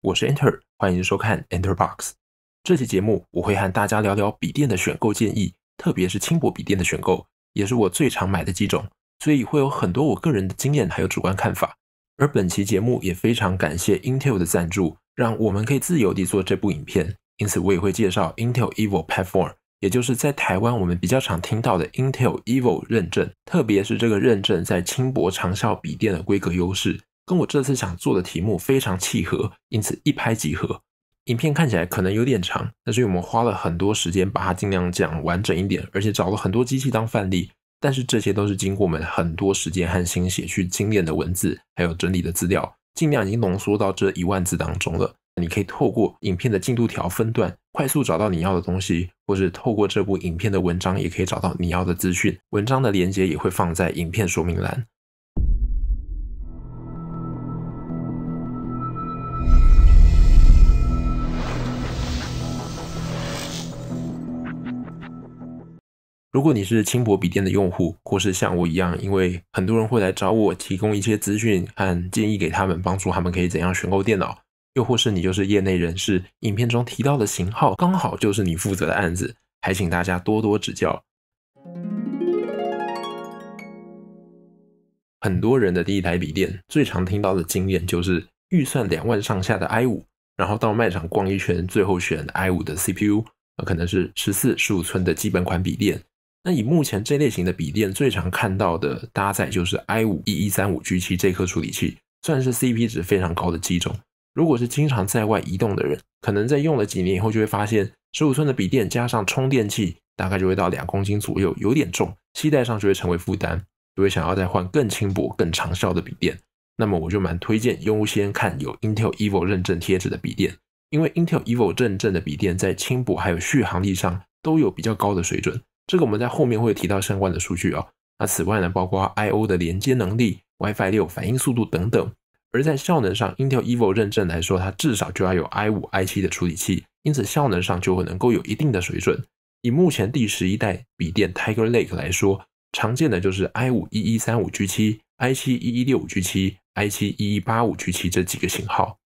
我是 Enter，欢迎收看 Enter Box。这期节目我会和大家聊聊笔电的选购建议，特别是轻薄笔电的选购，也是我最常买的几种，所以会有很多我个人的经验还有主观看法。而本期节目也非常感谢 Intel 的赞助，让我们可以自由地做这部影片。因此我也会介绍 Intel Evo Platform，也就是在台湾我们比较常听到的 Intel Evo 认证，特别是这个认证在轻薄长效笔电的规格优势。跟我这次想做的题目非常契合，因此一拍即合。影片看起来可能有点长，但是我们花了很多时间把它尽量讲完整一点，而且找了很多机器当范例。但是这些都是经过我们很多时间和心血去精炼的文字，还有整理的资料，尽量已经浓缩到这一万字当中了。你可以透过影片的进度条分段，快速找到你要的东西，或是透过这部影片的文章，也可以找到你要的资讯。文章的连接也会放在影片说明栏。如果你是轻薄笔电的用户，或是像我一样，因为很多人会来找我提供一些资讯和建议给他们，帮助他们可以怎样选购电脑，又或是你就是业内人士，影片中提到的型号刚好就是你负责的案子，还请大家多多指教。很多人的第一台笔电，最常听到的经验就是预算两万上下的 i5，然后到卖场逛一圈，最后选 i5 的 CPU，那可能是十四、十五寸的基本款笔电。那以目前这类型的笔电最常看到的搭载就是 i 五一一三五 G 七这颗处理器，算是 C P 值非常高的机种。如果是经常在外移动的人，可能在用了几年以后就会发现，十五寸的笔电加上充电器，大概就会到两公斤左右，有点重，期待上就会成为负担。如果想要再换更轻薄、更长效的笔电，那么我就蛮推荐优先看有 Intel Evo 认证贴纸的笔电，因为 Intel Evo 认证的笔电在轻薄还有续航力上都有比较高的水准。这个我们在后面会提到相关的数据哦。那此外呢，包括 I O 的连接能力、WiFi 六反应速度等等。而在效能上，Intel Evo 认证来说，它至少就要有 i5、i7 的处理器，因此效能上就会能够有一定的水准。以目前第十一代笔电 Tiger Lake 来说，常见的就是 i5 一一三五 G7、i7 一一六五 G7、i7 一一八五 G7 这几个型号。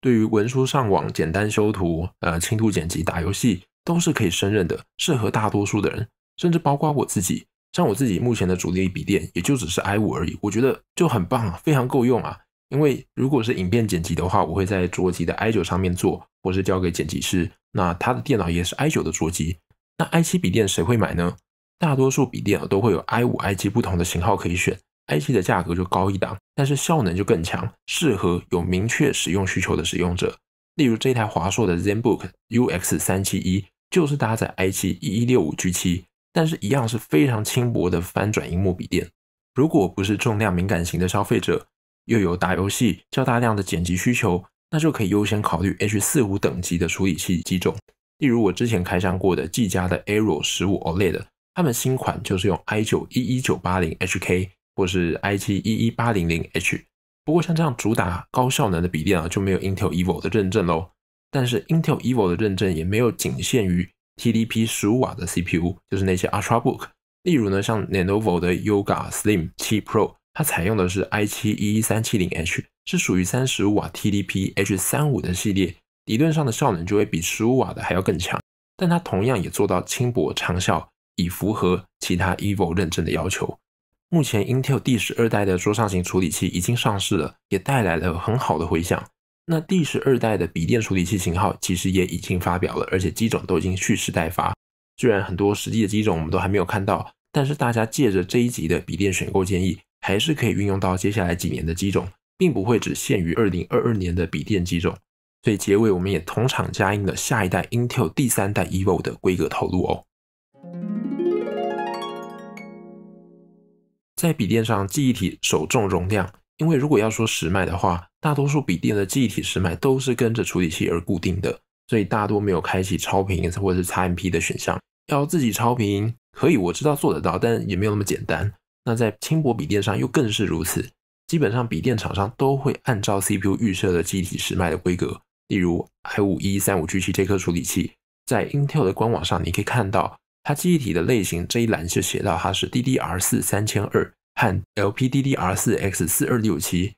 对于文书上网、简单修图、呃，轻度剪辑、打游戏，都是可以胜任的，适合大多数的人。甚至包括我自己，像我自己目前的主力笔电也就只是 i5 而已，我觉得就很棒啊，非常够用啊。因为如果是影片剪辑的话，我会在桌机的 i9 上面做，或是交给剪辑师，那他的电脑也是 i9 的桌机。那 i7 笔电谁会买呢？大多数笔电啊都会有 i5、i7 不同的型号可以选，i7 的价格就高一档，但是效能就更强，适合有明确使用需求的使用者。例如这台华硕的 ZenBook UX371 就是搭载 i7 1165G7。但是，一样是非常轻薄的翻转荧幕笔电。如果不是重量敏感型的消费者，又有打游戏较大量的剪辑需求，那就可以优先考虑 H 四五等级的处理器机种。例如我之前开箱过的技嘉的 Arrow 十五 OLED，他们新款就是用 i 九一一九八零 HK 或是 i 七一一八零零 H。不过像这样主打高效能的笔电啊，就没有 Intel Evo 的认证喽。但是 Intel Evo 的认证也没有仅限于。TDP 十五瓦的 CPU 就是那些 Ultrabook，例如呢，像 Lenovo 的 Yoga Slim 7 Pro，它采用的是 i7 一三七零 H，是属于三十五瓦 TDP H 三五的系列，理论上的效能就会比十五瓦的还要更强。但它同样也做到轻薄长效，以符合其他 e v o 认证的要求。目前 Intel 第十二代的桌上型处理器已经上市了，也带来了很好的回响。那第十二代的笔电处理器型号其实也已经发表了，而且机种都已经蓄势待发。虽然很多实际的机种我们都还没有看到，但是大家借着这一集的笔电选购建议，还是可以运用到接下来几年的机种，并不会只限于二零二二年的笔电机种。所以结尾我们也同场加映了下一代 Intel 第三代 Evo 的规格透露哦。在笔电上，记忆体首重容量。因为如果要说时脉的话，大多数笔电的记忆体时脉都是跟着处理器而固定的，所以大多没有开启超频或者是 x MP 的选项。要自己超频，可以我知道做得到，但也没有那么简单。那在轻薄笔电上又更是如此，基本上笔电厂商都会按照 CPU 预设的记忆体时脉的规格。例如 i 五一三五 G 七这颗处理器，在 Intel 的官网上你可以看到它记忆体的类型这一栏就写到它是 DDR 四三千二。和 LPDDR4X4267，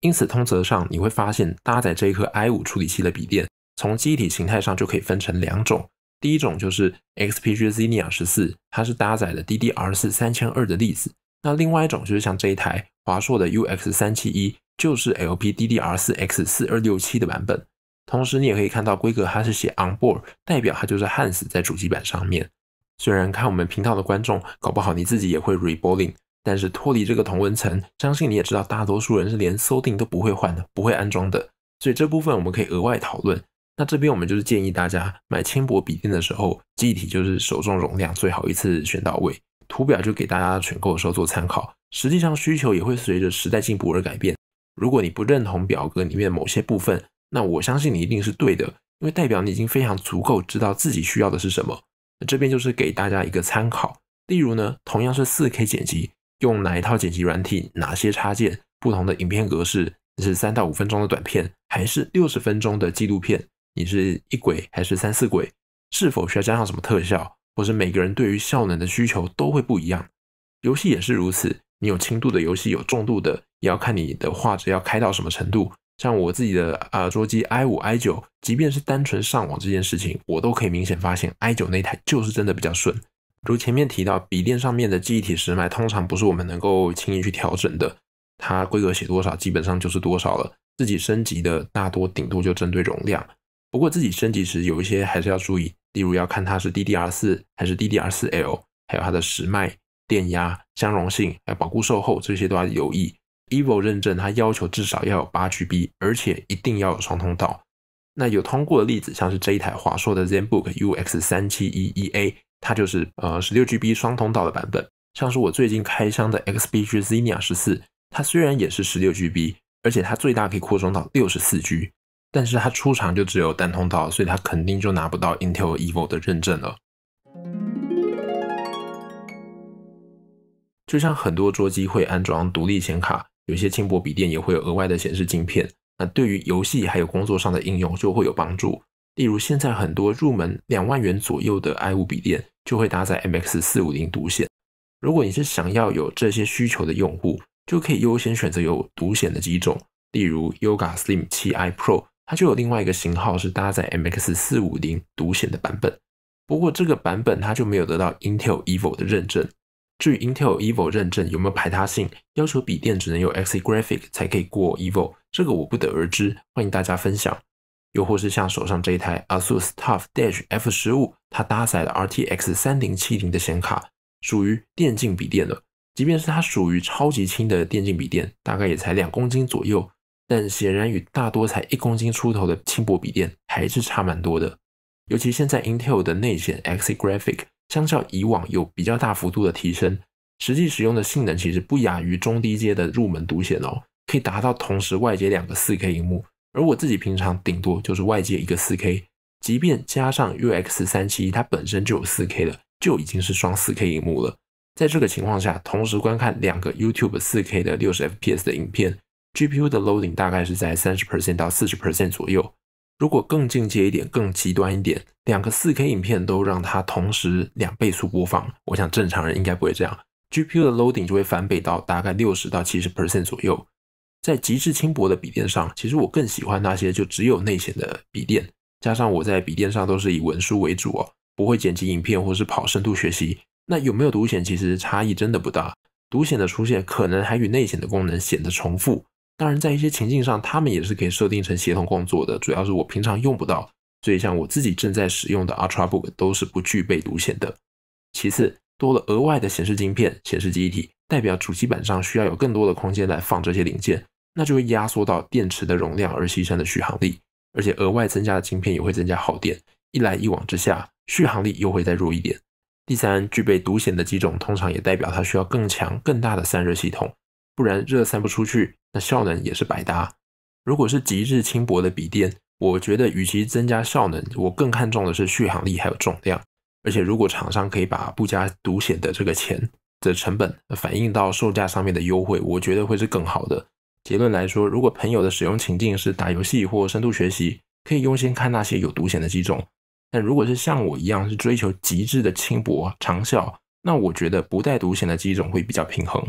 因此通则上你会发现，搭载这一颗 i5 处理器的笔电，从机体形态上就可以分成两种。第一种就是 XPG Zenia 十四，它是搭载的 DDR4 3200的例子。那另外一种就是像这一台华硕的 UX371，就是 LPDDR4X4267 的版本。同时你也可以看到规格它是写 on board，代表它就是焊死在主机板上面。虽然看我们频道的观众，搞不好你自己也会 r e b o l l i n g 但是脱离这个同文层，相信你也知道，大多数人是连搜定都不会换的，不会安装的。所以这部分我们可以额外讨论。那这边我们就是建议大家买轻薄笔电的时候，机体就是手中容量最好一次选到位。图表就给大家选购的时候做参考。实际上需求也会随着时代进步而改变。如果你不认同表格里面的某些部分，那我相信你一定是对的，因为代表你已经非常足够知道自己需要的是什么。那这边就是给大家一个参考。例如呢，同样是四 K 剪辑。用哪一套剪辑软体，哪些插件，不同的影片格式，你是三到五分钟的短片，还是六十分钟的纪录片？你是一轨还是三四轨？是否需要加上什么特效？或者每个人对于效能的需求都会不一样。游戏也是如此，你有轻度的游戏，有重度的，也要看你的画质要开到什么程度。像我自己的啊，桌机 i 五 i 九，即便是单纯上网这件事情，我都可以明显发现 i 九那台就是真的比较顺。如前面提到，笔电上面的记忆体时脉通常不是我们能够轻易去调整的，它规格写多少，基本上就是多少了。自己升级的大多顶多就针对容量。不过自己升级时有一些还是要注意，例如要看它是 DDR 四还是 DDR 四 L，还有它的时脉、电压、相容性、还有保护售后这些都要留意。e v o 认证它要求至少要有八 GB，而且一定要有双通道。那有通过的例子，像是这一台华硕的 ZenBook UX 三七一一 A。它就是呃十六 GB 双通道的版本，像是我最近开箱的 XPG ZENIA 十四，它虽然也是十六 GB，而且它最大可以扩充到六十四 G，但是它出厂就只有单通道，所以它肯定就拿不到 Intel Evo 的认证了。就像很多桌机会安装独立显卡，有些轻薄笔电也会有额外的显示镜片，那对于游戏还有工作上的应用就会有帮助。例如，现在很多入门两万元左右的 i5 笔电就会搭载 MX 四五零独显。如果你是想要有这些需求的用户，就可以优先选择有独显的几种。例如 Yoga Slim 7i Pro，它就有另外一个型号是搭载 MX 四五零独显的版本。不过这个版本它就没有得到 Intel Evo 的认证。至于 Intel Evo 认证有没有排他性，要求笔电只能有 Xe g r a p h i c 才可以过 Evo，这个我不得而知，欢迎大家分享。又或是像手上这一台 ASUS TUF Dash F15，它搭载了 RTX 3070的显卡，属于电竞笔电的。即便是它属于超级轻的电竞笔电，大概也才两公斤左右，但显然与大多才一公斤出头的轻薄笔电还是差蛮多的。尤其现在 Intel 的内显 Xe g r a p h i c 相较以往有比较大幅度的提升，实际使用的性能其实不亚于中低阶的入门独显哦，可以达到同时外接两个 4K 银幕。而我自己平常顶多就是外界一个四 K，即便加上 UX 三七一，它本身就有四 K 了，就已经是双四 K 荧幕了。在这个情况下，同时观看两个 YouTube 四 K 的六十 FPS 的影片，GPU 的 loading 大概是在三十 percent 到四十 percent 左右。如果更进阶一点、更极端一点，两个四 K 影片都让它同时两倍速播放，我想正常人应该不会这样，GPU 的 loading 就会翻倍到大概六十到七十 percent 左右。在极致轻薄的笔电上，其实我更喜欢那些就只有内显的笔电。加上我在笔电上都是以文书为主哦，不会剪辑影片或是跑深度学习。那有没有独显，其实差异真的不大。独显的出现可能还与内显的功能显得重复。当然，在一些情境上，他们也是可以设定成协同工作的。主要是我平常用不到，所以像我自己正在使用的 UltraBook 都是不具备独显的。其次，多了额外的显示晶片、显示记忆体，代表主机板上需要有更多的空间来放这些零件。那就会压缩到电池的容量而牺牲的续航力，而且额外增加的晶片也会增加耗电，一来一往之下，续航力又会再弱一点。第三，具备独显的机种通常也代表它需要更强更大的散热系统，不然热散不出去，那效能也是白搭。如果是极致轻薄的笔电，我觉得与其增加效能，我更看重的是续航力还有重量。而且如果厂商可以把不加独显的这个钱的成本反映到售价上面的优惠，我觉得会是更好的。结论来说，如果朋友的使用情境是打游戏或深度学习，可以优先看那些有独显的机种。但如果是像我一样是追求极致的轻薄、长效，那我觉得不带独显的机种会比较平衡。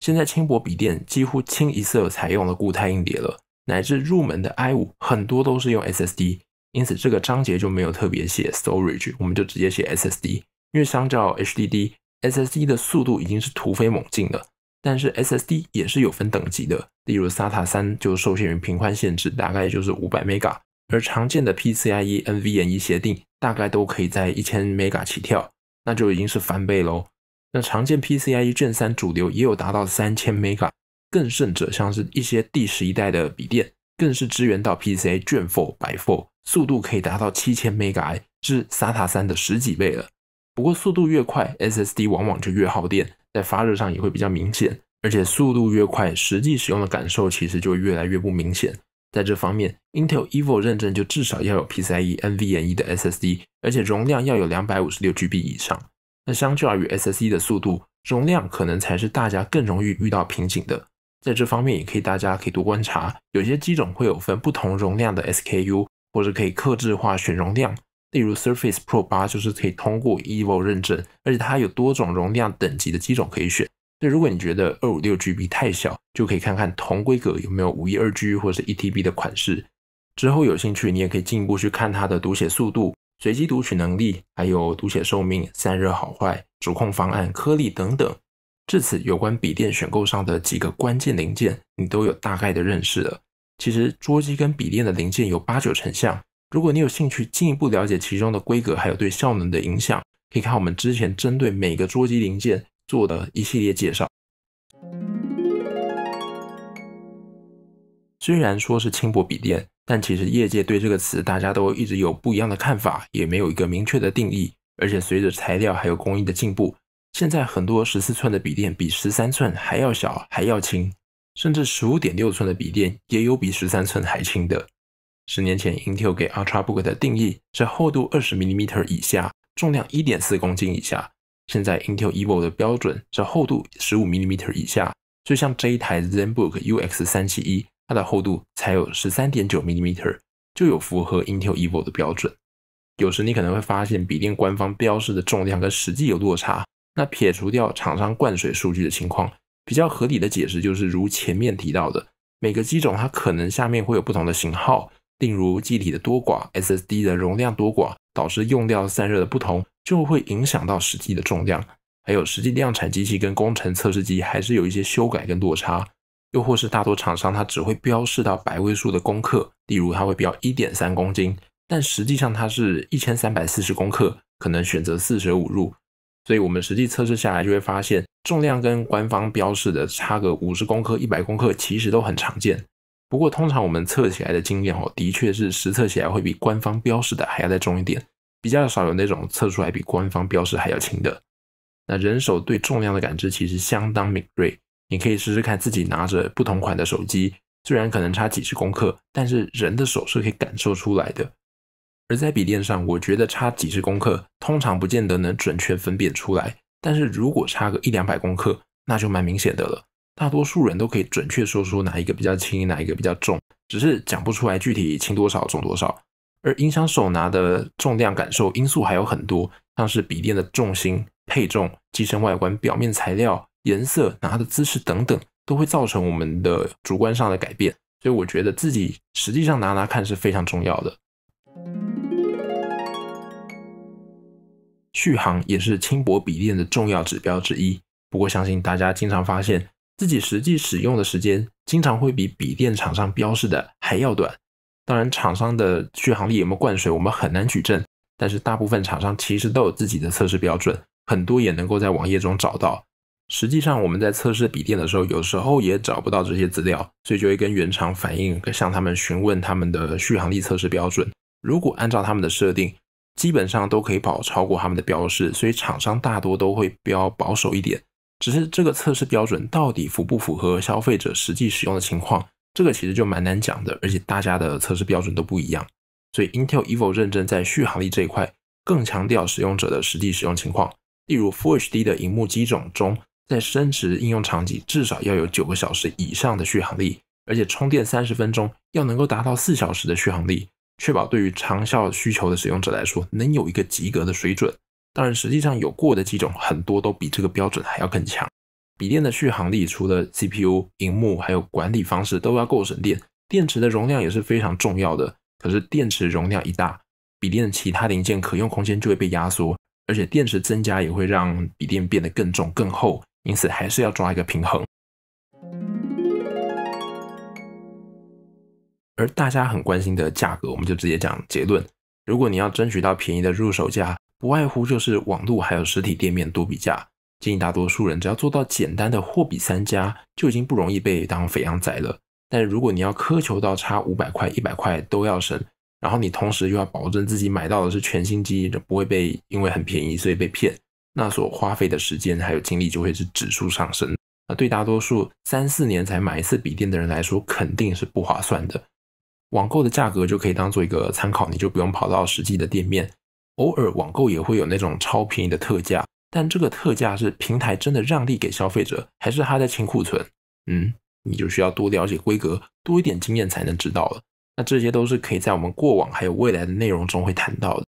现在轻薄笔电几乎清一色采用了固态硬碟了，乃至入门的 i 五很多都是用 SSD，因此这个章节就没有特别写 storage，我们就直接写 SSD，因为相较 HDD。S S D 的速度已经是突飞猛进了。但是 S S D 也是有分等级的。例如 SATA 三就受限于频宽限制，大概就是五百 mega，而常见的 P C I E N V m e 协定大概都可以在一千 mega 起跳，那就已经是翻倍喽。那常见 P C I E 卷三主流也有达到三千 mega，更甚者像是一些第十一代的笔电，更是支援到 P C I E 卷 four 百 four，速度可以达到七千 mega，是 SATA 三的十几倍了。不过速度越快，SSD 往往就越耗电，在发热上也会比较明显。而且速度越快，实际使用的感受其实就越来越不明显。在这方面，Intel Evo 认证就至少要有 PCIe NVMe 的 SSD，而且容量要有两百五十六 GB 以上。那相较于 SSD 的速度，容量可能才是大家更容易遇到瓶颈的。在这方面，也可以大家可以多观察，有些机种会有分不同容量的 SKU，或者可以克制化选容量。例如 Surface Pro 八就是可以通过 e v o 认证，而且它有多种容量等级的机种可以选。那如果你觉得二五六 GB 太小，就可以看看同规格有没有五一二 G 或者是一 TB 的款式。之后有兴趣，你也可以进一步去看它的读写速度、随机读取能力、还有读写寿命、散热好坏、主控方案、颗粒等等。至此，有关笔电选购上的几个关键零件，你都有大概的认识了。其实桌机跟笔电的零件有八九成像。如果你有兴趣进一步了解其中的规格，还有对效能的影响，可以看我们之前针对每个桌机零件做的一系列介绍。虽然说是轻薄笔电，但其实业界对这个词大家都一直有不一样的看法，也没有一个明确的定义。而且随着材料还有工艺的进步，现在很多十四寸的笔电比十三寸还要小还要轻，甚至十五点六寸的笔电也有比十三寸还轻的。十年前，Intel 给 UltraBook 的定义是厚度20 mm 以下，重量1.4公斤以下。现在 Intel Evo 的标准是厚度15 mm 以下，就像这一台 ZenBook UX371，它的厚度才有13.9 mm，就有符合 Intel Evo 的标准。有时你可能会发现，比电官方标示的重量跟实际有落差。那撇除掉厂商灌水数据的情况，比较合理的解释就是，如前面提到的，每个机种它可能下面会有不同的型号。例如机体的多寡、SSD 的容量多寡，导致用料散热的不同，就会影响到实际的重量。还有实际量产机器跟工程测试机还是有一些修改跟落差。又或是大多厂商它只会标示到百位数的公克，例如它会标一点三公斤，但实际上它是一千三百四十公克，可能选择四舍五入。所以我们实际测试下来就会发现，重量跟官方标示的差个五十公克、一百公克，其实都很常见。不过，通常我们测起来的经验哦，的确是实测起来会比官方标示的还要再重一点，比较少有那种测出来比官方标示还要轻的。那人手对重量的感知其实相当敏锐，你可以试试看自己拿着不同款的手机，虽然可能差几十公克，但是人的手是可以感受出来的。而在笔电上，我觉得差几十公克通常不见得能准确分辨出来，但是如果差个一两百公克，那就蛮明显的了。大多数人都可以准确说出哪一个比较轻，哪一个比较重，只是讲不出来具体轻多少、重多少。而影响手拿的重量感受因素还有很多，像是笔电的重心、配重、机身外观、表面材料、颜色、拿的姿势等等，都会造成我们的主观上的改变。所以我觉得自己实际上拿拿看是非常重要的。续航也是轻薄笔电的重要指标之一，不过相信大家经常发现。自己实际使用的时间经常会比笔电厂商标示的还要短。当然，厂商的续航力有没有灌水，我们很难举证。但是大部分厂商其实都有自己的测试标准，很多也能够在网页中找到。实际上，我们在测试笔电的时候，有时候也找不到这些资料，所以就会跟原厂反映，向他们询问他们的续航力测试标准。如果按照他们的设定，基本上都可以跑超过他们的标示。所以厂商大多都会标保守一点。只是这个测试标准到底符不符合消费者实际使用的情况，这个其实就蛮难讲的。而且大家的测试标准都不一样，所以 Intel Evo 认证在续航力这一块更强调使用者的实际使用情况。例如 Full HD 的荧幕机种中，在深职应用场景至少要有九个小时以上的续航力，而且充电三十分钟要能够达到四小时的续航力，确保对于长效需求的使用者来说能有一个及格的水准。当然，实际上有过的几种很多都比这个标准还要更强。笔电的续航力除了 CPU、荧幕，还有管理方式都要够省电。电池的容量也是非常重要的。可是电池容量一大，笔电的其他零件可用空间就会被压缩，而且电池增加也会让笔电变得更重、更厚。因此，还是要抓一个平衡。而大家很关心的价格，我们就直接讲结论：如果你要争取到便宜的入手价。不外乎就是网络还有实体店面多比价，建议大多数人只要做到简单的货比三家，就已经不容易被当肥羊宰了。但如果你要苛求到差五百块、一百块都要省，然后你同时又要保证自己买到的是全新机，就不会被因为很便宜所以被骗，那所花费的时间还有精力就会是指数上升。那对大多数三四年才买一次笔电的人来说，肯定是不划算的。网购的价格就可以当做一个参考，你就不用跑到实际的店面。偶尔网购也会有那种超便宜的特价，但这个特价是平台真的让利给消费者，还是他在清库存？嗯，你就需要多了解规格，多一点经验才能知道了。那这些都是可以在我们过往还有未来的内容中会谈到的。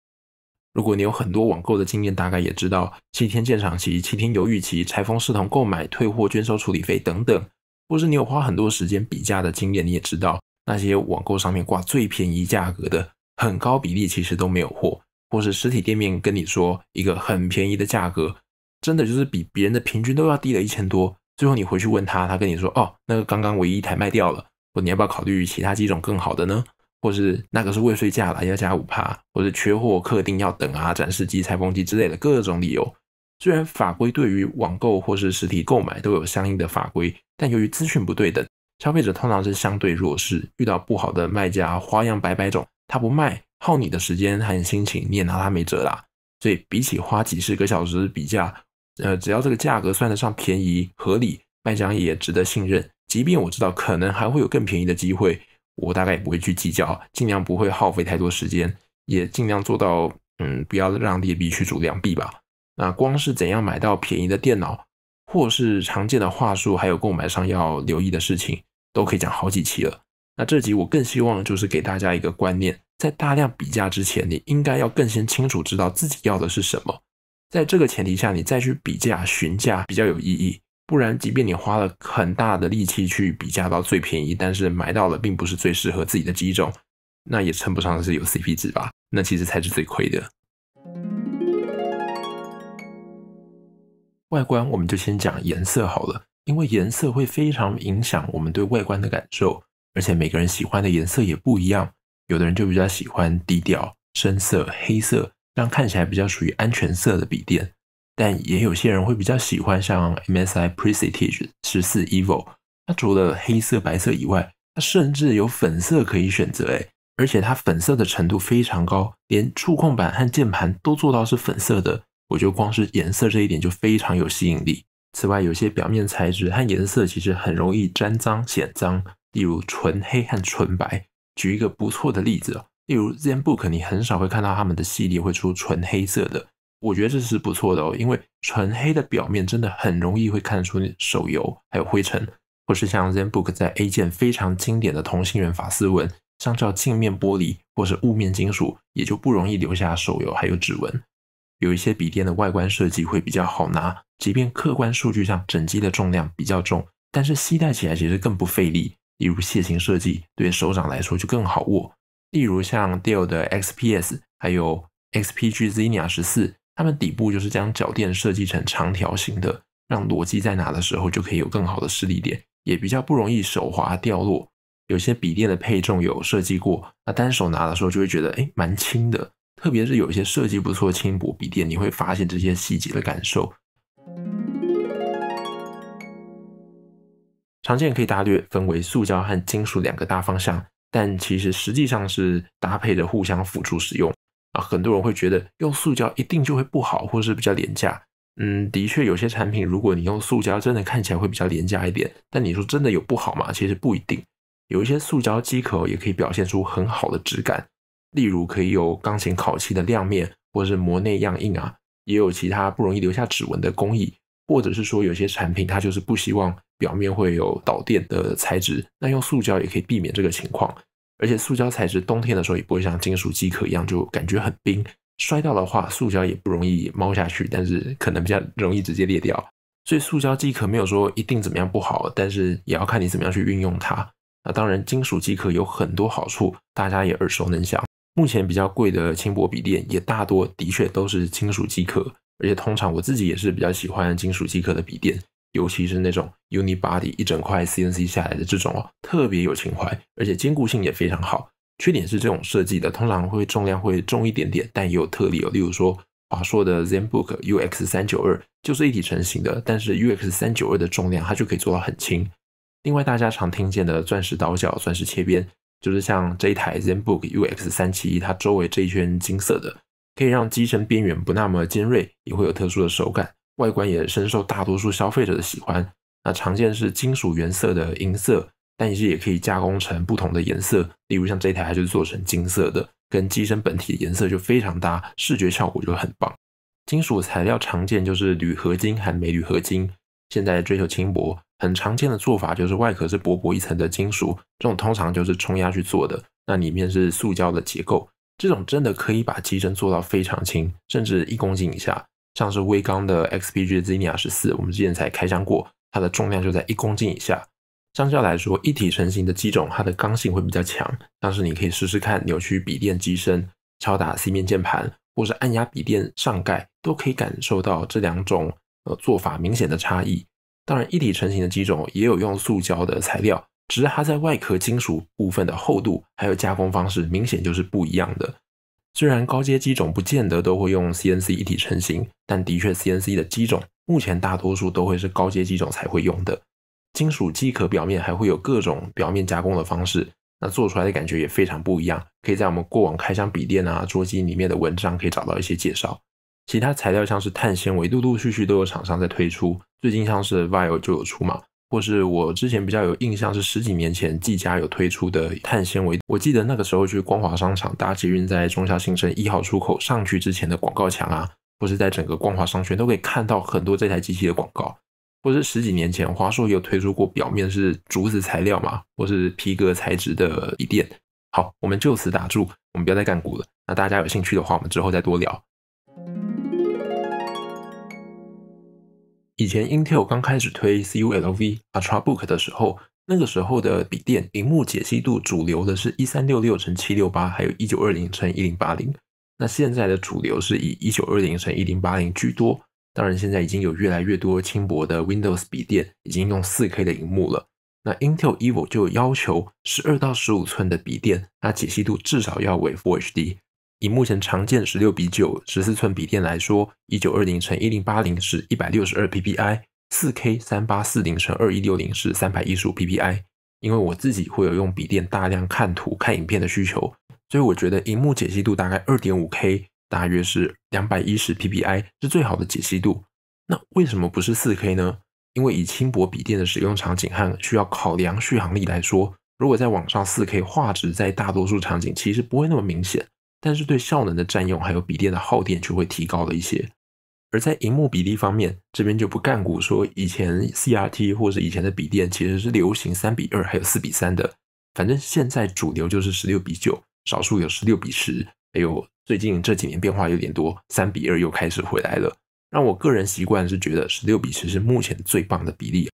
如果你有很多网购的经验，大概也知道七天鉴赏期、七天犹豫期、拆封试同购买、退货、捐收处理费等等。或是你有花很多时间比价的经验，你也知道那些网购上面挂最便宜价格的，很高比例其实都没有货。或是实体店面跟你说一个很便宜的价格，真的就是比别人的平均都要低了一千多。最后你回去问他，他跟你说：“哦，那个刚刚唯一一台卖掉了，或你要不要考虑其他几种更好的呢？或是那个是未税价了，要加五趴，或是缺货，客定要等啊，展示机、裁缝机之类的各种理由。”虽然法规对于网购或是实体购买都有相应的法规，但由于资讯不对等，消费者通常是相对弱势，遇到不好的卖家花样百百种，他不卖。耗你的时间还有心情，你也拿它没辙啦。所以比起花几十个小时比价，呃，只要这个价格算得上便宜合理，卖家也值得信任。即便我知道可能还会有更便宜的机会，我大概也不会去计较，尽量不会耗费太多时间，也尽量做到，嗯，不要让劣币驱逐良币吧。那光是怎样买到便宜的电脑，或是常见的话术，还有购买上要留意的事情，都可以讲好几期了。那这集我更希望就是给大家一个观念。在大量比价之前，你应该要更先清楚知道自己要的是什么。在这个前提下，你再去比价询价比较有意义。不然，即便你花了很大的力气去比价到最便宜，但是买到了并不是最适合自己的几种，那也称不上是有 CP 值吧？那其实才是最亏的。外观我们就先讲颜色好了，因为颜色会非常影响我们对外观的感受，而且每个人喜欢的颜色也不一样。有的人就比较喜欢低调、深色、黑色，这样看起来比较属于安全色的笔电。但也有些人会比较喜欢像 MSI Prestige 十四 e v o 它除了黑色、白色以外，它甚至有粉色可以选择。诶，而且它粉色的程度非常高，连触控板和键盘都做到是粉色的。我觉得光是颜色这一点就非常有吸引力。此外，有些表面材质和颜色其实很容易沾脏、显脏，例如纯黑和纯白。举一个不错的例子例如 ZenBook，你很少会看到他们的系列会出纯黑色的，我觉得这是不错的哦，因为纯黑的表面真的很容易会看出手油还有灰尘，或是像 ZenBook 在 A 键非常经典的同心圆法丝纹，相较镜面玻璃或者雾面金属，也就不容易留下手油还有指纹。有一些笔电的外观设计会比较好拿，即便客观数据上整机的重量比较重，但是携带起来其实更不费力。例如楔形设计，对手掌来说就更好握。例如像 Dell 的 XPS，还有 XPG z e n i a 十四，它们底部就是将脚垫设计成长条形的，让裸机在拿的时候就可以有更好的视力点，也比较不容易手滑掉落。有些笔垫的配重有设计过，那单手拿的时候就会觉得哎蛮轻的，特别是有些设计不错的轻薄笔垫，你会发现这些细节的感受。常见可以大略分为塑胶和金属两个大方向，但其实实际上是搭配着互相辅助使用啊。很多人会觉得用塑胶一定就会不好，或是比较廉价。嗯，的确有些产品如果你用塑胶，真的看起来会比较廉价一点。但你说真的有不好吗？其实不一定。有一些塑胶机壳也可以表现出很好的质感，例如可以有钢琴烤漆的亮面，或是模内样印啊，也有其他不容易留下指纹的工艺，或者是说有些产品它就是不希望。表面会有导电的材质，那用塑胶也可以避免这个情况，而且塑胶材质冬天的时候也不会像金属机壳一样就感觉很冰，摔掉的话塑胶也不容易猫下去，但是可能比较容易直接裂掉，所以塑胶机壳没有说一定怎么样不好，但是也要看你怎么样去运用它。那当然金属机壳有很多好处，大家也耳熟能详。目前比较贵的轻薄笔电也大多的确都是金属机壳，而且通常我自己也是比较喜欢金属机壳的笔电。尤其是那种 Uni Body 一整块 CNC 下来的这种哦，特别有情怀，而且坚固性也非常好。缺点是这种设计的通常会重量会重一点点，但也有特例哦，例如说华硕的 ZenBook UX 三九二就是一体成型的，但是 UX 三九二的重量它就可以做到很轻。另外大家常听见的钻石倒角、钻石切边，就是像这一台 ZenBook UX 三七一它周围这一圈金色的，可以让机身边缘不那么尖锐，也会有特殊的手感。外观也深受大多数消费者的喜欢。那常见是金属原色的银色，但其实也可以加工成不同的颜色，例如像这台它就是做成金色的，跟机身本体的颜色就非常搭，视觉效果就很棒。金属材料常见就是铝合金和镁铝合金。现在追求轻薄，很常见的做法就是外壳是薄薄一层的金属，这种通常就是冲压去做的，那里面是塑胶的结构。这种真的可以把机身做到非常轻，甚至一公斤以下。像是威刚的 XPG Zinia 十四，我们之前才开箱过，它的重量就在一公斤以下。相较来说，一体成型的机种，它的刚性会比较强。但是你可以试试看扭曲笔电机身、敲打 C 面键盘，或是按压笔电上盖，都可以感受到这两种呃做法明显的差异。当然，一体成型的机种也有用塑胶的材料，只是它在外壳金属部分的厚度还有加工方式，明显就是不一样的。虽然高阶机种不见得都会用 CNC 一体成型，但的确 CNC 的机种目前大多数都会是高阶机种才会用的。金属机壳表面还会有各种表面加工的方式，那做出来的感觉也非常不一样。可以在我们过往开箱笔电啊桌机里面的文章可以找到一些介绍。其他材料像是碳纤维，陆陆续续都有厂商在推出，最近像是 v i o 就有出嘛。或是我之前比较有印象是十几年前技嘉有推出的碳纤维，我记得那个时候去光华商场，大捷运在中下新城一号出口上去之前的广告墙啊，或是在整个光华商圈都可以看到很多这台机器的广告。或是十几年前华硕有推出过表面是竹子材料嘛，或是皮革材质的椅垫。好，我们就此打住，我们不要再干股了。那大家有兴趣的话，我们之后再多聊。以前 Intel 刚开始推 C U L V UltraBook 的时候，那个时候的笔电荧幕解析度主流的是一三六六乘七六八，还有一九二零乘一零八零。那现在的主流是以一九二零乘一零八零居多。当然，现在已经有越来越多轻薄的 Windows 笔电已经用四 K 的荧幕了。那 Intel Evo 就要求十二到十五寸的笔电，它解析度至少要为 Full HD。以目前常见十六比九十四寸笔电来说，一九二零乘一零八零是一百六十二 PPI，四 K 三八四零乘二一六零是三百一十五 PPI。因为我自己会有用笔电大量看图、看影片的需求，所以我觉得荧幕解析度大概二点五 K，大约是两百一十 PPI 是最好的解析度。那为什么不是四 K 呢？因为以轻薄笔电的使用场景和需要考量续航力来说，如果在网上四 K 画质，在大多数场景其实不会那么明显。但是对效能的占用，还有笔电的耗电就会提高了一些。而在荧幕比例方面，这边就不干股说，以前 CRT 或是以前的笔电其实是流行三比二，还有四比三的，反正现在主流就是十六比九，少数有十六比十，还有最近这几年变化有点多，三比二又开始回来了。让我个人习惯是觉得十六比十是目前最棒的比例。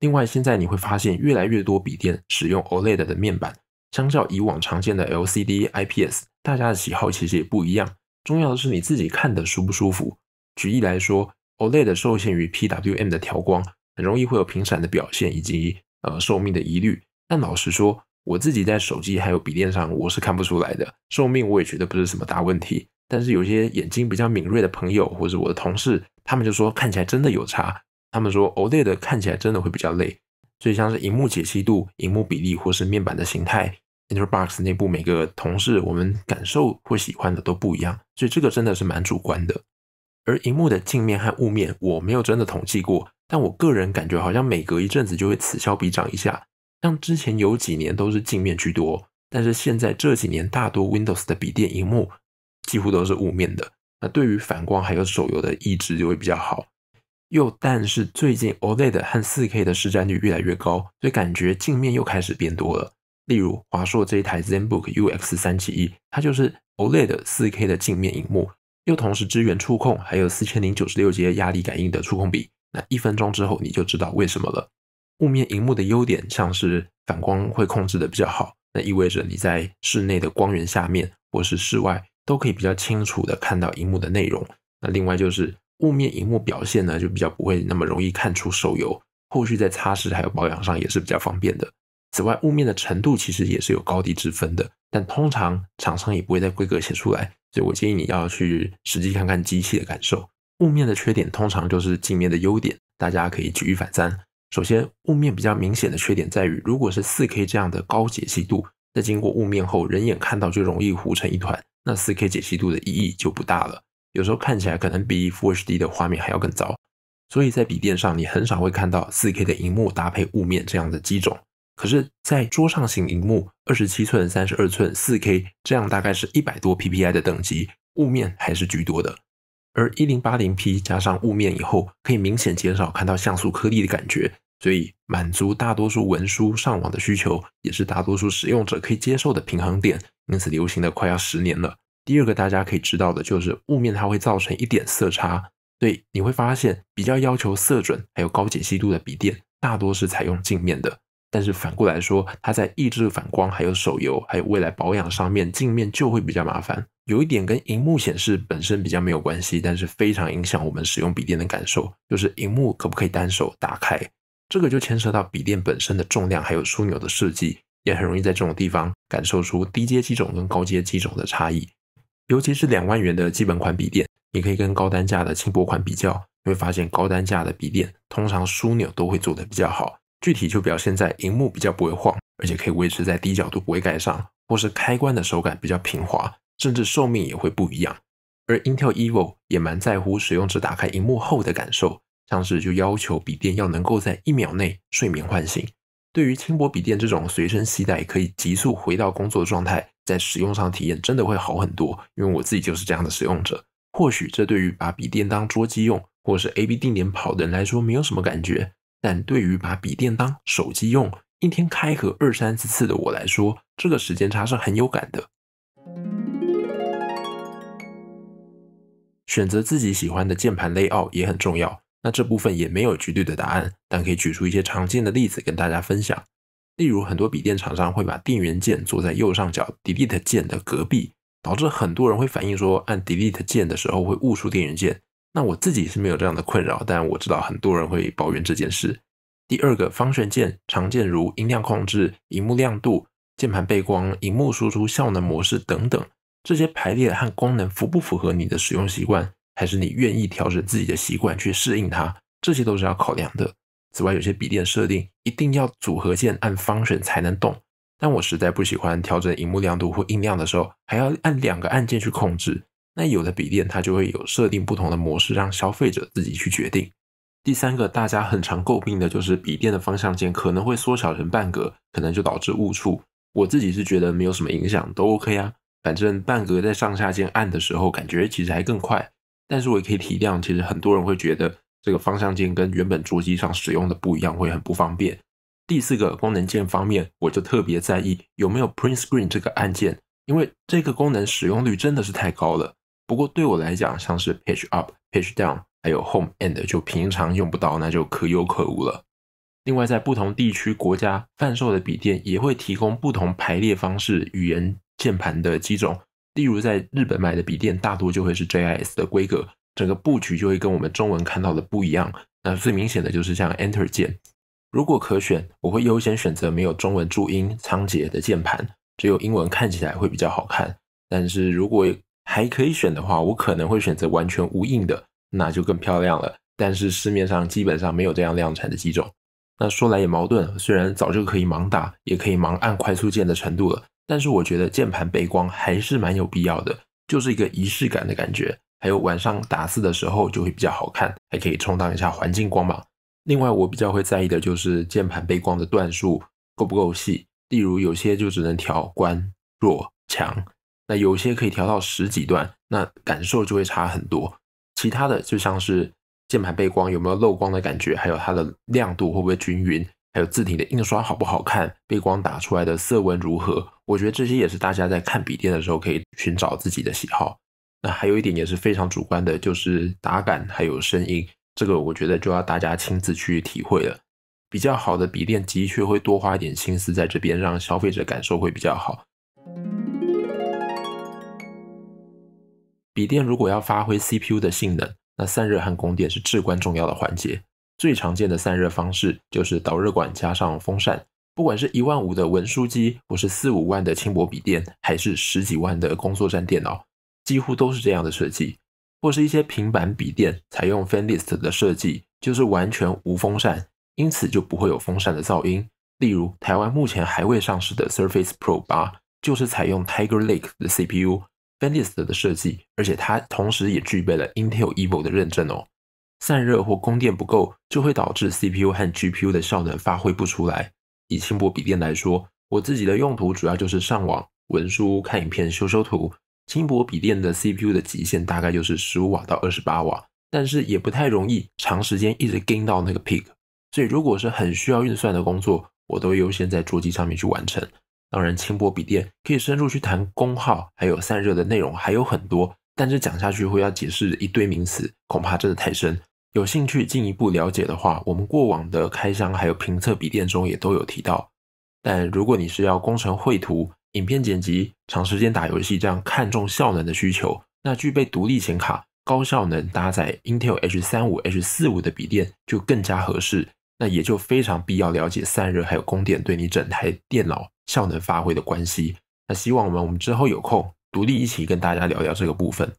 另外，现在你会发现越来越多笔电使用 OLED 的面板，相较以往常见的 LCD IPS。大家的喜好其实也不一样，重要的是你自己看的舒不舒服。举例来说，OLED 受限于 PWM 的调光，很容易会有频闪的表现以及呃寿命的疑虑。但老实说，我自己在手机还有笔电上，我是看不出来的寿命，我也觉得不是什么大问题。但是有些眼睛比较敏锐的朋友，或者我的同事，他们就说看起来真的有差。他们说 OLED 看起来真的会比较累，所以像是荧幕解析度、荧幕比例或是面板的形态。Interbox 内部每个同事，我们感受或喜欢的都不一样，所以这个真的是蛮主观的。而荧幕的镜面和雾面，我没有真的统计过，但我个人感觉好像每隔一阵子就会此消彼长一下。像之前有几年都是镜面居多，但是现在这几年大多 Windows 的笔电荧幕几乎都是雾面的。那对于反光还有手游的抑制就会比较好。又但是最近 OLED 和四 K 的市占率越来越高，所以感觉镜面又开始变多了。例如华硕这一台 ZenBook UX371，它就是 OLED 4K 的镜面荧幕，又同时支援触控，还有4096节压力感应的触控笔。那一分钟之后，你就知道为什么了。雾面荧幕的优点，像是反光会控制的比较好，那意味着你在室内的光源下面，或是室外，都可以比较清楚的看到荧幕的内容。那另外就是雾面荧幕表现呢，就比较不会那么容易看出手游，后续在擦拭还有保养上也是比较方便的。此外，雾面的程度其实也是有高低之分的，但通常厂商也不会在规格写出来，所以我建议你要去实际看看机器的感受。雾面的缺点通常就是镜面的优点，大家可以举一反三。首先，雾面比较明显的缺点在于，如果是 4K 这样的高解析度，在经过雾面后，人眼看到就容易糊成一团，那 4K 解析度的意义就不大了。有时候看起来可能比 Full HD 的画面还要更糟。所以在笔电上，你很少会看到 4K 的荧幕搭配雾面这样的机种。可是，在桌上型荧幕，二十七寸、三十二寸、四 K 这样，大概是一百多 PPI 的等级，雾面还是居多的。而一零八零 P 加上雾面以后，可以明显减少看到像素颗粒的感觉，所以满足大多数文书上网的需求，也是大多数使用者可以接受的平衡点，因此流行的快要十年了。第二个大家可以知道的就是，雾面它会造成一点色差，所以你会发现，比较要求色准还有高解析度的笔电，大多是采用镜面的。但是反过来说，它在抑制反光、还有手游、还有未来保养上面，镜面就会比较麻烦。有一点跟荧幕显示本身比较没有关系，但是非常影响我们使用笔电的感受，就是荧幕可不可以单手打开？这个就牵涉到笔电本身的重量，还有枢纽的设计，也很容易在这种地方感受出低阶机种跟高阶机种的差异。尤其是两万元的基本款笔电，你可以跟高单价的轻薄款比较，你会发现高单价的笔电通常枢纽都会做得比较好。具体就表现在荧幕比较不会晃，而且可以维持在低角度不会盖上，或是开关的手感比较平滑，甚至寿命也会不一样。而 Intel Evo 也蛮在乎使用者打开荧幕后的感受，像是就要求笔电要能够在一秒内睡眠唤醒。对于轻薄笔电这种随身携带可以急速回到工作状态，在使用上体验真的会好很多。因为我自己就是这样的使用者。或许这对于把笔电当捉鸡用，或是 A B 定点跑的人来说没有什么感觉。但对于把笔电当手机用，一天开合二三十次的我来说，这个时间差是很有感的。选择自己喜欢的键盘 layout 也很重要，那这部分也没有绝对的答案，但可以举出一些常见的例子跟大家分享。例如，很多笔电厂商会把电源键坐在右上角，delete 键的隔壁，导致很多人会反映说，按 delete 键的时候会误触电源键。那我自己是没有这样的困扰，但我知道很多人会抱怨这件事。第二个方旋键常见如音量控制、荧幕亮度、键盘背光、荧幕输出效能模式等等，这些排列和功能符不符合你的使用习惯，还是你愿意调整自己的习惯去适应它，这些都是要考量的。此外，有些笔电设定一定要组合键按方选才能动，但我实在不喜欢调整荧幕亮度或音量的时候还要按两个按键去控制。那有的笔电它就会有设定不同的模式，让消费者自己去决定。第三个大家很常诟病的就是笔电的方向键可能会缩小成半格，可能就导致误触。我自己是觉得没有什么影响，都 OK 啊，反正半格在上下键按的时候感觉其实还更快。但是我也可以体谅，其实很多人会觉得这个方向键跟原本桌机上使用的不一样，会很不方便。第四个功能键方面，我就特别在意有没有 Print Screen 这个按键，因为这个功能使用率真的是太高了。不过对我来讲，像是 p a t c h up、p a t c h down，还有 home e n d 就平常用不到，那就可有可无了。另外，在不同地区、国家贩售的笔电，也会提供不同排列方式、语言键盘的几种。例如，在日本买的笔电，大多就会是 JIS 的规格，整个布局就会跟我们中文看到的不一样。那最明显的就是像 Enter 键。如果可选，我会优先选择没有中文注音、仓颉的键盘，只有英文看起来会比较好看。但是如果还可以选的话，我可能会选择完全无印的，那就更漂亮了。但是市面上基本上没有这样量产的几种。那说来也矛盾，虽然早就可以盲打，也可以盲按快速键的程度了，但是我觉得键盘背光还是蛮有必要的，就是一个仪式感的感觉。还有晚上打字的时候就会比较好看，还可以充当一下环境光芒。另外我比较会在意的就是键盘背光的段数够不够细，例如有些就只能调关、弱、强。那有些可以调到十几段，那感受就会差很多。其他的就像是键盘背光有没有漏光的感觉，还有它的亮度会不会均匀，还有字体的印刷好不好看，背光打出来的色温如何。我觉得这些也是大家在看笔电的时候可以寻找自己的喜好。那还有一点也是非常主观的，就是打感还有声音，这个我觉得就要大家亲自去体会了。比较好的笔电的确会多花一点心思在这边，让消费者感受会比较好。笔电如果要发挥 CPU 的性能，那散热和供电是至关重要的环节。最常见的散热方式就是导热管加上风扇，不管是一万五的文书机，或是四五万的轻薄笔电，还是十几万的工作站电脑，几乎都是这样的设计。或是一些平板笔电采用 Fanless 的设计，就是完全无风扇，因此就不会有风扇的噪音。例如台湾目前还未上市的 Surface Pro 八，就是采用 Tiger Lake 的 CPU。Fenix 的设计，而且它同时也具备了 Intel Evo 的认证哦。散热或供电不够，就会导致 CPU 和 GPU 的效能发挥不出来。以轻薄笔电来说，我自己的用途主要就是上网、文书、看影片、修修图。轻薄笔电的 CPU 的极限大概就是十五瓦到二十八瓦，但是也不太容易长时间一直 gain 到那个 peak。所以如果是很需要运算的工作，我都优先在桌机上面去完成。当然，轻薄笔电可以深入去谈功耗还有散热的内容还有很多，但这讲下去会要解释一堆名词，恐怕真的太深。有兴趣进一步了解的话，我们过往的开箱还有评测笔电中也都有提到。但如果你是要工程绘图、影片剪辑、长时间打游戏这样看重效能的需求，那具备独立显卡、高效能搭载 Intel H35、H45 的笔电就更加合适。那也就非常必要了解散热还有供电对你整台电脑效能发挥的关系。那希望我们我们之后有空独立一起跟大家聊聊这个部分。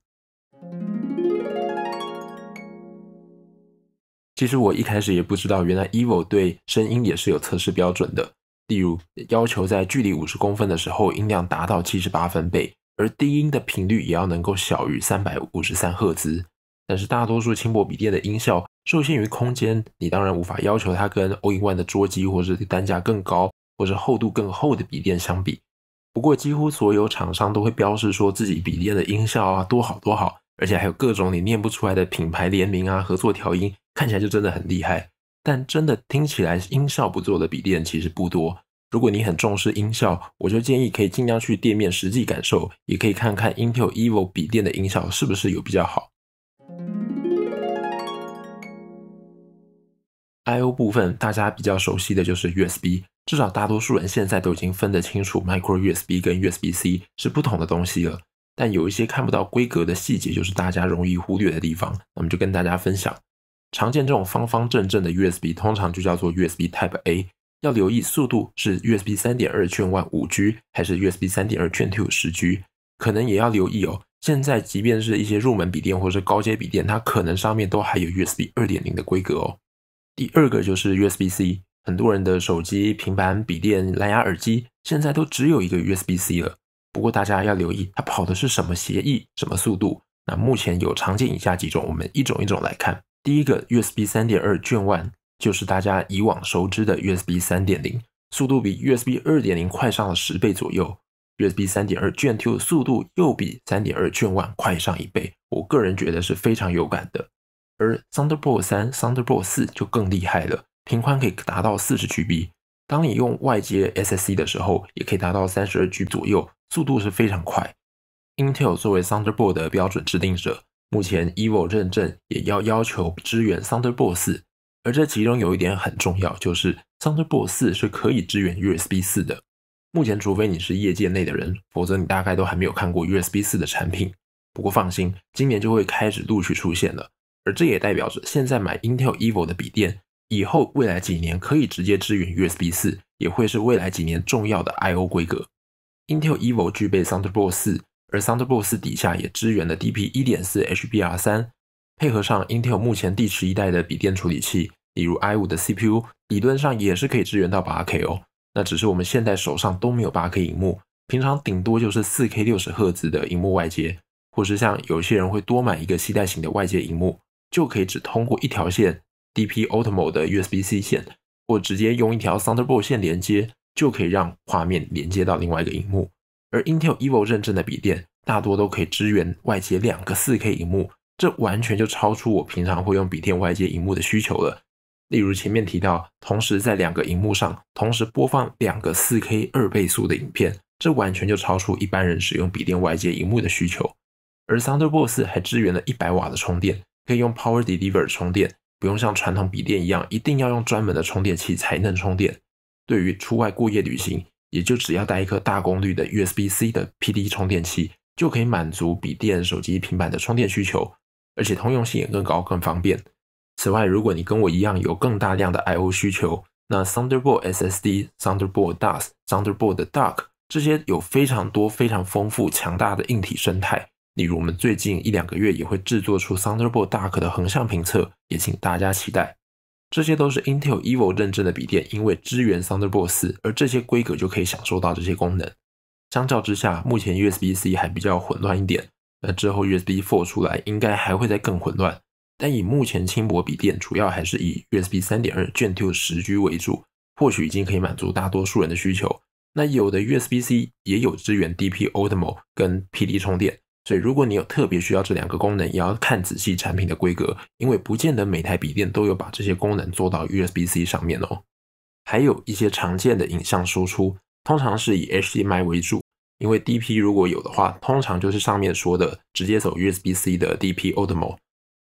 其实我一开始也不知道，原来 e v o 对声音也是有测试标准的，例如要求在距离五十公分的时候音量达到七十八分贝，而低音的频率也要能够小于三百五十三赫兹。但是大多数轻薄笔电的音效。受限于空间，你当然无法要求它跟 O E One 的桌机，或者是单价更高，或者厚度更厚的笔电相比。不过，几乎所有厂商都会标示说自己笔电的音效啊多好多好，而且还有各种你念不出来的品牌联名啊合作调音，看起来就真的很厉害。但真的听起来音效不错的笔电其实不多。如果你很重视音效，我就建议可以尽量去店面实际感受，也可以看看 Intel Evo 笔电的音效是不是有比较好。I/O 部分，大家比较熟悉的就是 USB，至少大多数人现在都已经分得清楚 Micro USB 跟 USB C 是不同的东西了。但有一些看不到规格的细节，就是大家容易忽略的地方，那么就跟大家分享。常见这种方方正正的 USB，通常就叫做 USB Type A。要留意速度是 USB 3.2圈 e n 1 5G 还是 USB 3.2二 e n 2 0 g 可能也要留意哦，现在即便是一些入门笔电或者是高阶笔电，它可能上面都还有 USB 2.0的规格哦。第二个就是 USB-C，很多人的手机、平板、笔电、蓝牙耳机现在都只有一个 USB-C 了。不过大家要留意它跑的是什么协议、什么速度。那目前有常见以下几种，我们一种一种来看。第一个 USB 3.2二卷 n 就是大家以往熟知的 USB 3.0，速度比 USB 2.0快上了十倍左右。USB 3.2二卷 Q 2速度又比3.2二卷 n 快上一倍，我个人觉得是非常有感的。而 Thunderbolt 三、Thunderbolt 四就更厉害了，频宽可以达到四十 Gb，当你用外接 SSC 的时候，也可以达到三十二 G 左右，速度是非常快。Intel 作为 Thunderbolt 的标准制定者，目前 Evo 认证也要要求支援 Thunderbolt 四，而这其中有一点很重要，就是 Thunderbolt 四是可以支援 USB 四的。目前，除非你是业界内的人，否则你大概都还没有看过 USB 四的产品。不过放心，今年就会开始陆续出现了。而这也代表着，现在买 Intel Evo 的笔电，以后未来几年可以直接支援 USB 四，也会是未来几年重要的 I/O 规格。Intel Evo 具备 Thunderbolt 四，而 Thunderbolt 四底下也支援了 DP 一点四 HBR 三，配合上 Intel 目前第十一代的笔电处理器，比如 i5 的 CPU，理论上也是可以支援到 8K 哦。那只是我们现在手上都没有 8K 屏幕，平常顶多就是 4K 六十赫兹的屏幕外接，或是像有些人会多买一个细带型的外接屏幕。就可以只通过一条线 DP u t o m o 的 USB-C 线，或直接用一条 Thunderbolt 线连接，就可以让画面连接到另外一个荧幕。而 Intel Evo 认证的笔电大多都可以支援外接两个 4K 荧幕，这完全就超出我平常会用笔电外接荧幕的需求了。例如前面提到，同时在两个荧幕上同时播放两个 4K 二倍速的影片，这完全就超出一般人使用笔电外接荧幕的需求。而 Thunderbolt 还支援了一百瓦的充电。可以用 Power d e l i v e r 充电，不用像传统笔电一样，一定要用专门的充电器才能充电。对于出外过夜旅行，也就只要带一颗大功率的 USB-C 的 PD 充电器，就可以满足笔电、手机、平板的充电需求，而且通用性也更高、更方便。此外，如果你跟我一样有更大量的 I/O 需求，那 Thunderbolt SSD、Thunderbolt d u s t Thunderbolt Dock 这些有非常多、非常丰富、强大的硬体生态。例如，我们最近一两个月也会制作出 Thunderbolt Dark 的横向评测，也请大家期待。这些都是 Intel Evo 认证的笔电，因为支援 Thunderbolt 四，而这些规格就可以享受到这些功能。相较之下，目前 USB C 还比较混乱一点，那之后 USB Four 出来，应该还会再更混乱。但以目前轻薄笔电，主要还是以 USB 三点二 Gen two 十 G 为主，或许已经可以满足大多数人的需求。那有的 USB C 也有支援 DP o l t Mode 跟 PD 充电。所以，如果你有特别需要这两个功能，也要看仔细产品的规格，因为不见得每台笔电都有把这些功能做到 USB-C 上面哦。还有一些常见的影像输出，通常是以 HDMI 为主，因为 DP 如果有的话，通常就是上面说的直接走 USB-C 的 DP o d e m o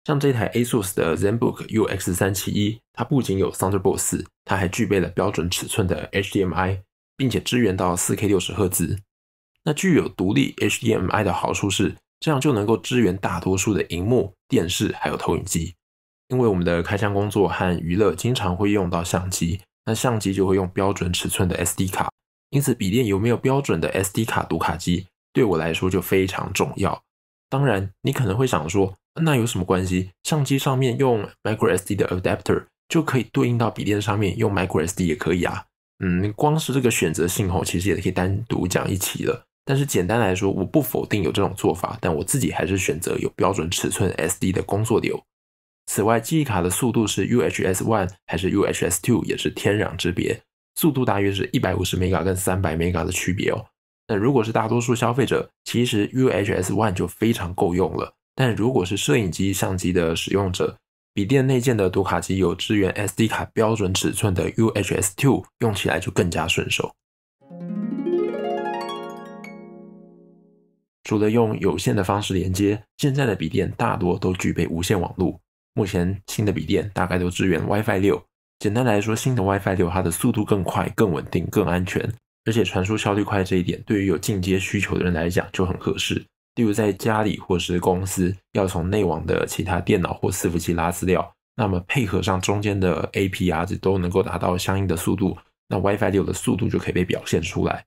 像这台 Asus 的 ZenBook UX371，它不仅有 Thunderbolt 四，它还具备了标准尺寸的 HDMI，并且支援到 4K 六十赫兹。那具有独立 HDMI 的好处是，这样就能够支援大多数的荧幕、电视还有投影机。因为我们的开箱工作和娱乐经常会用到相机，那相机就会用标准尺寸的 SD 卡，因此笔电有没有标准的 SD 卡读卡机，对我来说就非常重要。当然，你可能会想说，那有什么关系？相机上面用 microSD 的 adapter 就可以对应到笔电上面用 microSD 也可以啊。嗯，光是这个选择性吼，其实也可以单独讲一期了。但是简单来说，我不否定有这种做法，但我自己还是选择有标准尺寸 SD 的工作流。此外，记忆卡的速度是 UHS One 还是 UHS Two 也是天壤之别，速度大约是一百五十 Mega 跟三百 Mega 的区别哦。那如果是大多数消费者，其实 UHS One 就非常够用了。但如果是摄影机相机的使用者，笔电内建的读卡机有支援 SD 卡标准尺寸的 UHS Two，用起来就更加顺手。除了用有线的方式连接，现在的笔电大多都具备无线网络。目前新的笔电大概都支援 WiFi 六。简单来说，新的 WiFi 六它的速度更快、更稳定、更安全，而且传输效率快这一点，对于有进阶需求的人来讲就很合适。例如在家里或是公司要从内网的其他电脑或伺服器拉资料，那么配合上中间的 AP 啊，这都能够达到相应的速度，那 WiFi 六的速度就可以被表现出来。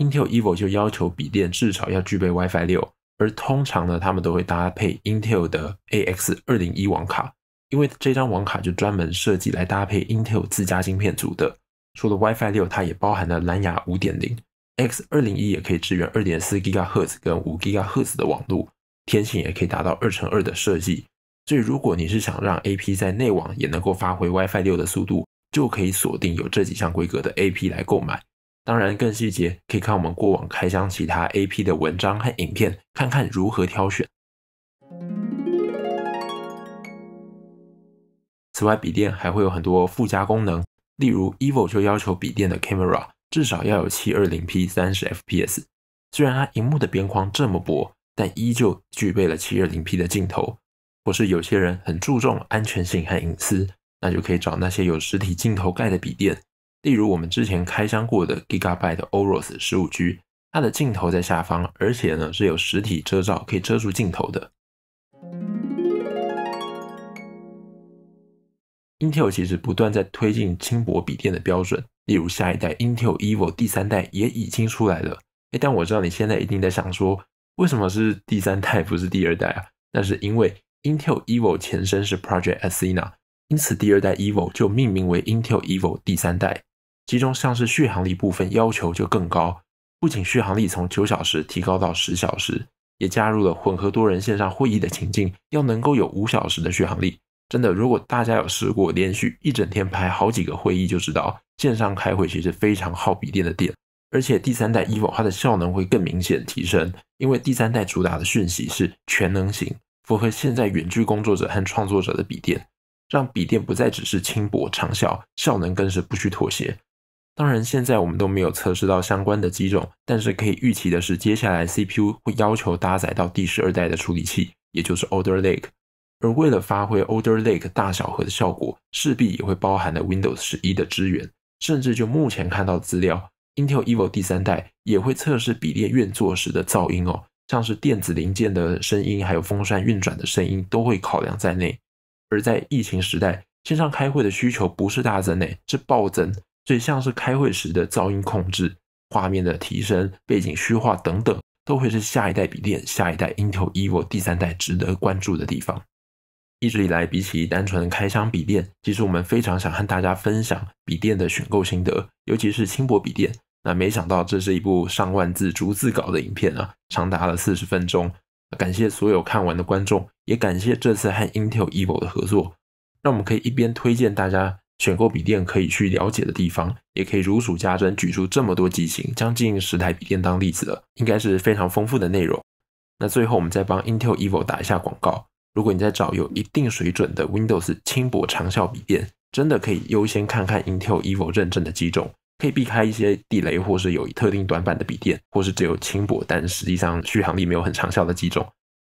Intel e v o 就要求笔电至少要具备 WiFi 六，而通常呢，他们都会搭配 Intel 的 AX 二零一网卡，因为这张网卡就专门设计来搭配 Intel 自家晶片组的。除了 WiFi 六，它也包含了蓝牙五点零。X 二零一也可以支援二点四 h 赫 z 跟五 GHz 的网络，天线也可以达到二乘二的设计。所以，如果你是想让 AP 在内网也能够发挥 WiFi 六的速度，就可以锁定有这几项规格的 AP 来购买。当然，更细节可以看我们过往开箱其他 A P 的文章和影片，看看如何挑选。此外，笔电还会有很多附加功能，例如，Evo 就要求笔电的 camera 至少要有 720p 30fps。虽然它荧幕的边框这么薄，但依旧具备了 720p 的镜头。或是有些人很注重安全性和隐私，那就可以找那些有实体镜头盖的笔电。例如我们之前开箱过的 Gigabyte o r o s 十五 G，它的镜头在下方，而且呢是有实体遮罩可以遮住镜头的。Intel 其实不断在推进轻薄笔电的标准，例如下一代 Intel Evo 第三代也已经出来了。哎，但我知道你现在一定在想说，为什么是第三代不是第二代啊？那是因为 Intel Evo 前身是 Project Athena，因此第二代 Evo 就命名为 Intel Evo 第三代。其中像是续航力部分要求就更高，不仅续航力从九小时提高到十小时，也加入了混合多人线上会议的情境，要能够有五小时的续航力。真的，如果大家有试过连续一整天排好几个会议，就知道线上开会其实非常耗笔电的电。而且第三代 e v o 它的效能会更明显提升，因为第三代主打的讯息是全能型，符合现在远距工作者和创作者的笔电，让笔电不再只是轻薄长效，效能更是不需妥协。当然，现在我们都没有测试到相关的机种，但是可以预期的是，接下来 CPU 会要求搭载到第十二代的处理器，也就是 o l d e r Lake。而为了发挥 o l d e r Lake 大小核的效果，势必也会包含了 Windows 十一的支援。甚至就目前看到资料，Intel Evo 第三代也会测试比列运作时的噪音哦，像是电子零件的声音，还有风扇运转的声音都会考量在内。而在疫情时代，线上开会的需求不是大增呢，是暴增。所以，像是开会时的噪音控制、画面的提升、背景虚化等等，都会是下一代笔电、下一代 Intel Evo 第三代值得关注的地方。一直以来，比起单纯的开箱笔电，其实我们非常想和大家分享笔电的选购心得，尤其是轻薄笔电。那没想到，这是一部上万字逐字稿的影片啊，长达了四十分钟。感谢所有看完的观众，也感谢这次和 Intel Evo 的合作。那我们可以一边推荐大家。选购笔电可以去了解的地方，也可以如数家珍举出这么多机型，将近十台笔电当例子了，应该是非常丰富的内容。那最后我们再帮 Intel Evo 打一下广告。如果你在找有一定水准的 Windows 轻薄长效笔电，真的可以优先看看 Intel Evo 认证的几种，可以避开一些地雷或是有特定短板的笔电，或是只有轻薄但实际上续航力没有很长效的几种。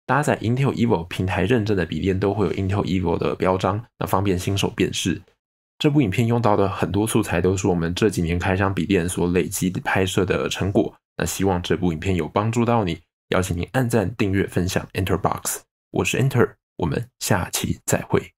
搭载 Intel Evo 平台认证的笔电都会有 Intel Evo 的标章，那方便新手辨识。这部影片用到的很多素材都是我们这几年开箱比电所累积拍摄的成果。那希望这部影片有帮助到你，邀请你按赞、订阅、分享。Enter Box，我是 Enter，我们下期再会。